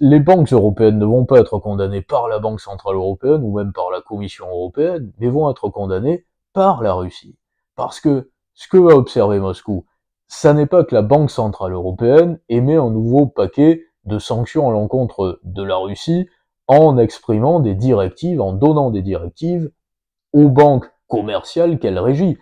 les banques européennes ne vont pas être condamnées par la Banque Centrale Européenne ou même par la Commission Européenne, mais vont être condamnées par la Russie. Parce que ce que va observer Moscou, ça n'est pas que la Banque Centrale Européenne émet un nouveau paquet de sanctions à l'encontre de la Russie en exprimant des directives, en donnant des directives aux banques commerciales qu'elle régit.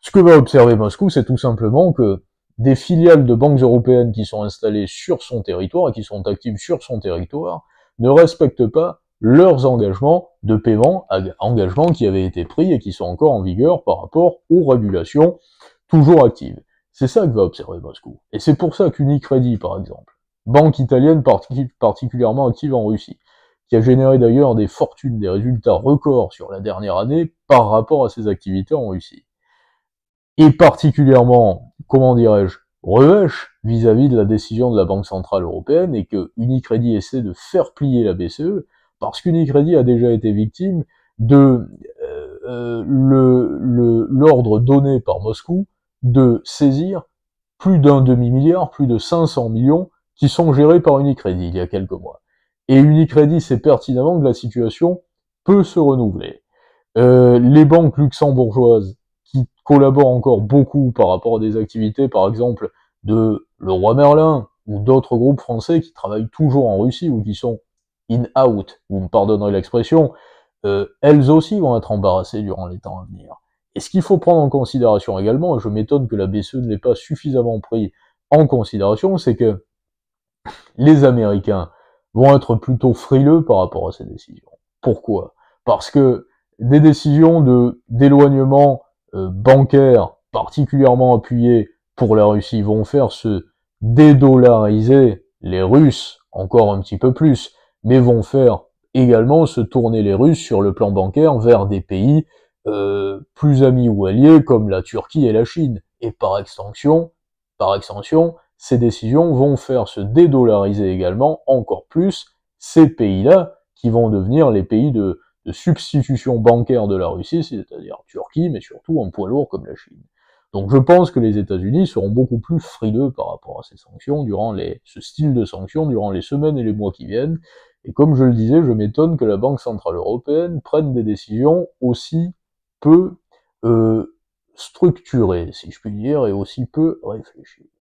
Ce que va observer Moscou, c'est tout simplement que des filiales de banques européennes qui sont installées sur son territoire et qui sont actives sur son territoire ne respectent pas leurs engagements de paiement, engagements qui avaient été pris et qui sont encore en vigueur par rapport aux régulations toujours actives. C'est ça que va observer Moscou. Et c'est pour ça qu'Unicredit, par exemple, banque italienne particulièrement active en Russie, qui a généré d'ailleurs des fortunes, des résultats records sur la dernière année par rapport à ses activités en Russie, et particulièrement, comment dirais-je, revêche vis-à-vis de la décision de la Banque Centrale Européenne et que Unicredit essaie de faire plier la BCE parce qu'Unicredit a déjà été victime de euh, euh, le, l'ordre donné par Moscou de saisir plus d'un demi-milliard, plus de 500 millions qui sont gérés par Unicredit il y a quelques mois. Et Unicredit sait pertinemment que la situation peut se renouveler. Euh, les banques luxembourgeoises collaborent encore beaucoup par rapport à des activités, par exemple, de Le Roi Merlin ou d'autres groupes français qui travaillent toujours en Russie ou qui sont in-out, vous me pardonnerez l'expression, euh, elles aussi vont être embarrassées durant les temps à venir. Et ce qu'il faut prendre en considération également, et je m'étonne que la BCE ne l'ait pas suffisamment pris en considération, c'est que les Américains vont être plutôt frileux par rapport à ces décisions. Pourquoi Parce que des décisions de d'éloignement euh, bancaires particulièrement appuyés pour la Russie vont faire se dédollariser les Russes encore un petit peu plus, mais vont faire également se tourner les Russes sur le plan bancaire vers des pays euh, plus amis ou alliés comme la Turquie et la Chine. Et par extension, par extension, ces décisions vont faire se dédollariser également encore plus ces pays-là qui vont devenir les pays de, de substitution bancaire de la Russie, c'est-à-dire Turquie, mais surtout en poids lourd comme la Chine. Donc je pense que les États-Unis seront beaucoup plus frileux par rapport à ces sanctions durant les, ce style de sanctions durant les semaines et les mois qui viennent. Et comme je le disais, je m'étonne que la Banque centrale européenne prenne des décisions aussi peu euh, structurées, si je puis dire, et aussi peu réfléchies.